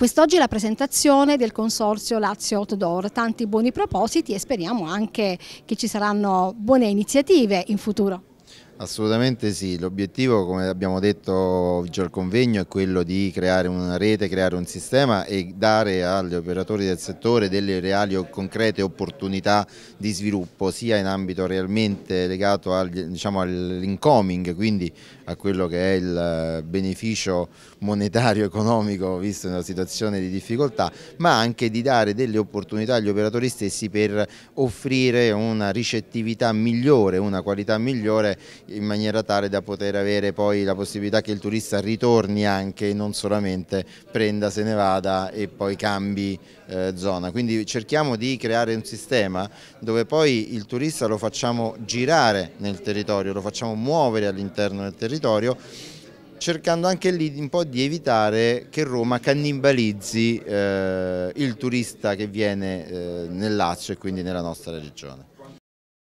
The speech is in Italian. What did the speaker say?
Quest'oggi la presentazione del consorzio Lazio Outdoor, tanti buoni propositi e speriamo anche che ci saranno buone iniziative in futuro. Assolutamente sì, l'obiettivo come abbiamo detto oggi al convegno è quello di creare una rete, creare un sistema e dare agli operatori del settore delle reali o concrete opportunità di sviluppo sia in ambito realmente legato al, diciamo, all'incoming, quindi a quello che è il beneficio monetario economico visto in una situazione di difficoltà, ma anche di dare delle opportunità agli operatori stessi per offrire una ricettività migliore, una qualità migliore in maniera tale da poter avere poi la possibilità che il turista ritorni anche e non solamente prenda, se ne vada e poi cambi eh, zona. Quindi cerchiamo di creare un sistema dove poi il turista lo facciamo girare nel territorio, lo facciamo muovere all'interno del territorio cercando anche lì un po' di evitare che Roma cannibalizzi eh, il turista che viene eh, nel Lazio e quindi nella nostra regione.